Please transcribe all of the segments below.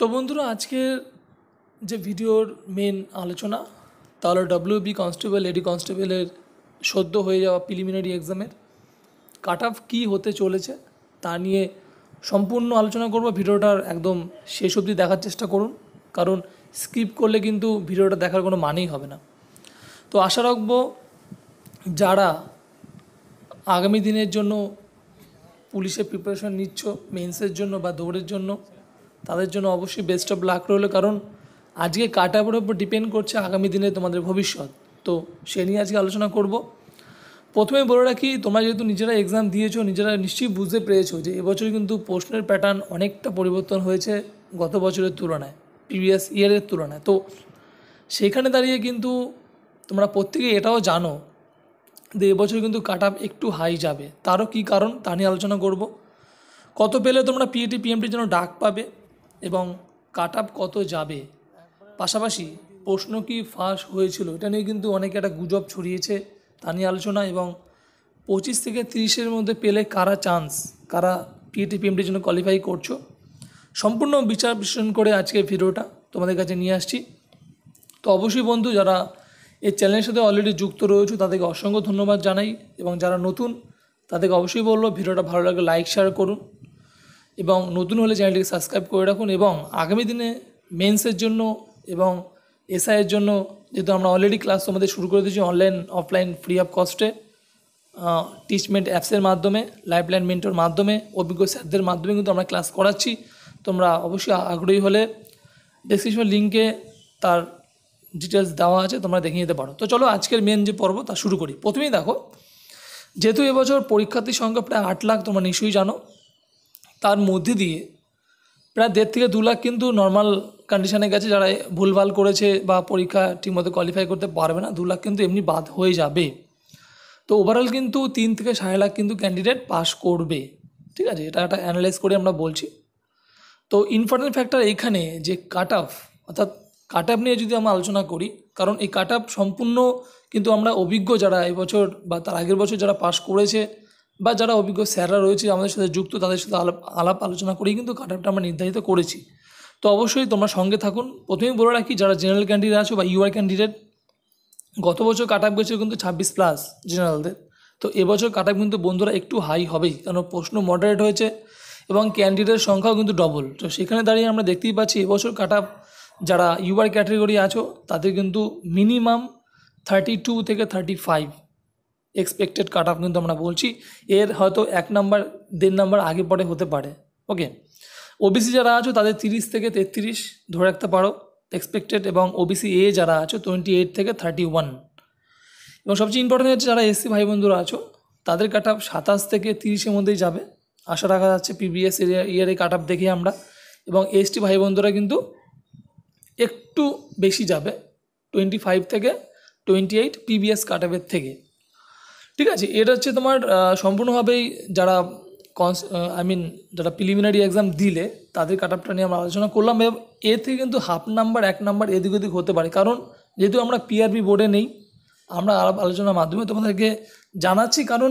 তো বন্ধুরা আজকের যে ভিডিওর মেন আলোচনা তা হলো বি কনস্টেবল এডি কনস্টেবলের সদ্য হয়ে যাওয়া প্রিলিমিনারি এক্সামের কাট অফ কী হতে চলেছে তা নিয়ে সম্পূর্ণ আলোচনা করব ভিডিওটার একদম শেষ অবধি দেখার চেষ্টা করুন কারণ স্কিপ করলে কিন্তু ভিডিওটা দেখার কোনো মানেই হবে না তো আশা রাখবো যারা আগামী দিনের জন্য পুলিশের প্রিপারেশন নিচ্ছ মেন্সের জন্য বা দৌড়ের জন্য তাদের জন্য অবশ্যই বেস্ট অফ লাক রইল কারণ আজকে কাটাপের উপর ডিপেন্ড করছে আগামী দিনে তোমাদের ভবিষ্যৎ তো সে নিয়ে আজকে আলোচনা করব প্রথমে বলে রাখি তোমরা যেহেতু নিজেরা এক্সাম দিয়েছো নিজেরা নিশ্চয়ই বুঝতে পেরেছো যে এবছর কিন্তু প্রশ্নের প্যাটার্ন অনেকটা পরিবর্তন হয়েছে গত বছরের তুলনায় প্রিভিয়াস ইয়ারের তুলনায় তো সেখানে দাঁড়িয়ে কিন্তু তোমরা প্রত্যেকে এটাও জানো যে এবছর কিন্তু কাট একটু হাই যাবে তারও কি কারণ তা নিয়ে আলোচনা করব কত পেলে তোমরা পিএটি পিএমটির e জন্য ডাক পাবে এবং কাট আপ কত যাবে পাশাপাশি প্রশ্ন কি ফাঁস হয়েছিল এটা নিয়ে কিন্তু অনেকে একটা গুজব ছড়িয়েছে তা নিয়ে আলোচনা এবং পঁচিশ থেকে তিরিশের মধ্যে পেলে কারা চান্স কারা পিএটি পিএমটির জন্য কোয়ালিফাই করছো সম্পূর্ণ বিচার বিশ্লেষণ করে আজকে ভিডিওটা তোমাদের কাছে নিয়ে আসছি তো অবশ্যই বন্ধু যারা এই চ্যানেলের সাথে অলরেডি যুক্ত রয়েছে তাদেরকে অসংখ্য ধন্যবাদ জানাই এবং যারা নতুন তাদেরকে অবশ্যই বলবো ভিডিওটা ভালো লাগলে লাইক শেয়ার করুন এবং নতুন হলে চ্যানেলটিকে সাবস্ক্রাইব করে রাখুন এবং আগামী দিনে মেন্সের জন্য এবং এসআইয়ের জন্য যেহেতু আমরা অলরেডি ক্লাস তোমাদের শুরু করে দিয়েছি অনলাইন অফলাইন ফ্রি অফ কস্টে টিচমেন্ট অ্যাপসের মাধ্যমে লাইফলাইন মেন্টোর মাধ্যমে অভিজ্ঞ স্যারদের মাধ্যমে কিন্তু আমরা ক্লাস করাচ্ছি তোমরা অবশ্যই আগ্রহী হলে ডিসক্রিপশন লিঙ্কে তার ডিটেলস দেওয়া আছে তোমরা দেখে নিতে পারো তো চলো আজকের মেন যে পর্ব তা শুরু করি প্রথমেই দেখো যেহেতু এবছর পরীক্ষার্থীর সংখ্যা প্রায় আট লাখ তোমরা নিশ্চয়ই জানো তার মধ্যে দিয়ে প্রায় দেড় থেকে দু লাখ কিন্তু নর্মাল কন্ডিশানে গেছে যারা ভুলভাল করেছে বা পরীক্ষা ঠিকমতো কোয়ালিফাই করতে পারবে না দু লাখ কিন্তু এমনি বাদ হয়ে যাবে তো ওভারঅল কিন্তু তিন থেকে সাড়ে লাখ কিন্তু ক্যান্ডিডেট পাস করবে ঠিক আছে এটা একটা অ্যানালাইজ করে আমরা বলছি তো ইম্পর্টেন্ট ফ্যাক্টর এইখানে যে কাট অফ অর্থাৎ কাট অফ নিয়ে যদি আমরা আলোচনা করি কারণ এই কাট অফ সম্পূর্ণ কিন্তু আমরা অভিজ্ঞ যারা এবছর বা তার আগের বছর যারা পাস করেছে বা যারা অভিজ্ঞ স্যাররা রয়েছে আমাদের সাথে যুক্ত তাদের সাথে আলাপ আলাপ আলোচনা করেই কিন্তু কাট আপটা আমরা নির্ধারিত করেছি তো অবশ্যই তোমরা সঙ্গে থাকুন প্রথমেই বলে রাখি যারা জেনারেল ক্যান্ডিডেট আছো বা ইউআর ক্যান্ডিডেট গত বছর কাট আপ গেছিল কিন্তু ছাব্বিশ প্লাস জেনারেলদের তো এবছর কাট আপ কিন্তু বন্ধুরা একটু হাই হবেই কারণ প্রশ্ন মডারেট হয়েছে এবং ক্যান্ডিডেটের সংখ্যাও কিন্তু ডবল তো সেখানে দাঁড়িয়ে আমরা দেখতেই পাচ্ছি এবছর কাট আপ যারা ইউআর ক্যাটাগরি আছো তাদের কিন্তু মিনিমাম থার্টি টু থেকে থার্টি ফাইভ এক্সপেক্টেড কাট কিন্তু আমরা বলছি এর হয়তো এক নাম্বার দেড় নাম্বার আগে পরে হতে পারে ওকে ওবিসি যারা আছো তাদের তিরিশ থেকে তেত্রিশ ধরে রাখতে পারো এক্সপেক্টেড এবং ওবিসি এ যারা আছো টোয়েন্টি এইট থেকে থার্টি ওয়ান এবং সবচেয়ে ইম্পর্টেন্ট হচ্ছে যারা এসসি ভাই বন্ধুরা আছো তাদের কাট আপ সাতাশ থেকে তিরিশের মধ্যেই যাবে আশা রাখা যাচ্ছে পিবিএস ইয়ারে কাট আপ দেখি আমরা এবং এসটি ভাই বন্ধুরা কিন্তু একটু বেশি যাবে টোয়েন্টি ফাইভ থেকে টোয়েন্টি এইট পিবিএস কাট আপের থেকে ঠিক আছে এটা হচ্ছে তোমার সম্পূর্ণভাবেই যারা কনস আই মিন যারা প্রিলিমিনারি এক্সাম দিলে তাদের কাট আপটা নিয়ে আমরা আলোচনা করলাম এবং এ থেকে কিন্তু হাফ নাম্বার এক নাম্বার এদিক ওদিক হতে পারে কারণ যেহেতু আমরা পিআরবি বোর্ডে নেই আমরা আলোচনার মাধ্যমে তোমাদেরকে জানাচ্ছি কারণ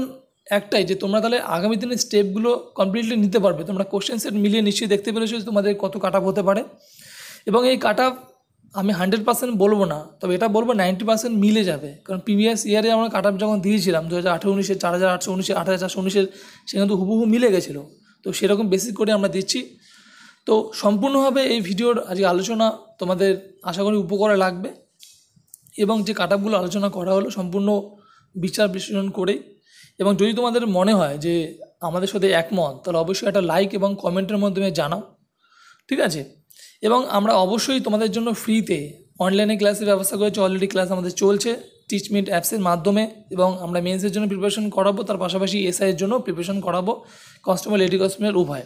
একটাই যে তোমরা তাহলে আগামী দিনের স্টেপগুলো কমপ্লিটলি নিতে পারবে তোমরা কোশ্চেন সেট মিলিয়ে নিশ্চয়ই দেখতে পেরেছো তোমাদের কত কাট হতে পারে এবং এই কাট আমি হান্ড্রেড পার্সেন্ট বলবো না তবে এটা বলবো নাইনটি পার্সেন্ট মিলে যাবে কারণ প্রিভিয়াস ইয়ারে আমরা কাট যখন দিয়েছিলাম দু হাজার আঠেরো উনিশে চার হাজার আটশো উনিশে আট হাজার উনিশের সেখানে তো হুবহু মিলে গেছিলো তো সেরকম বেসিক করে আমরা দিচ্ছি তো সম্পূর্ণভাবে এই ভিডিওর আজকে আলোচনা তোমাদের আশা করি উপকারে লাগবে এবং যে কাট আলোচনা করা হলো সম্পূর্ণ বিচার বিশ্লেষণ করেই এবং যদি তোমাদের মনে হয় যে আমাদের সাথে একমত তাহলে অবশ্যই একটা লাইক এবং কমেন্টের মাধ্যমে জানাও ঠিক আছে এবং আমরা অবশ্যই তোমাদের জন্য ফ্রিতে অনলাইনে ক্লাসের ব্যবস্থা করেছি অলরেডি ক্লাস আমাদের চলছে টিচমিট অ্যাপসের মাধ্যমে এবং আমরা মেন্সের জন্য প্রিপারেশন করাবো তার পাশাপাশি এসআইয়ের জন্য প্রিপারেশন করাবো কনস্টেবল লেডি কস্টমের উভয়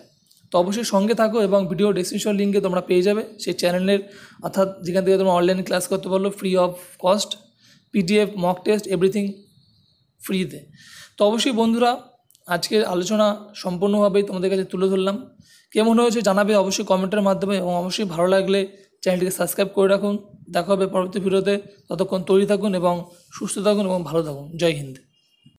তো অবশ্যই সঙ্গে থাকো এবং ভিডিও ডিসক্রিপশন লিঙ্কে তোমরা পেয়ে যাবে সেই চ্যানেলের অর্থাৎ যেখান থেকে তোমরা অনলাইন ক্লাস করতে পারলো free of cost PDF mock test everything ফ্রিতে তো অবশ্যই বন্ধুরা আজকের আলোচনা সম্পূর্ণভাবে তোমাদের কাছে তুলে ধরলাম কেমন হয়েছে জানাবে অবশ্যই কমেন্টের মাধ্যমে এবং অবশ্যই ভালো লাগলে চ্যানেলটিকে সাবস্ক্রাইব করে রাখুন দেখা হবে পরবর্তী ভিডিওতে ততক্ষণ তৈরি থাকুন এবং সুস্থ থাকুন এবং ভালো থাকুন জয় হিন্দ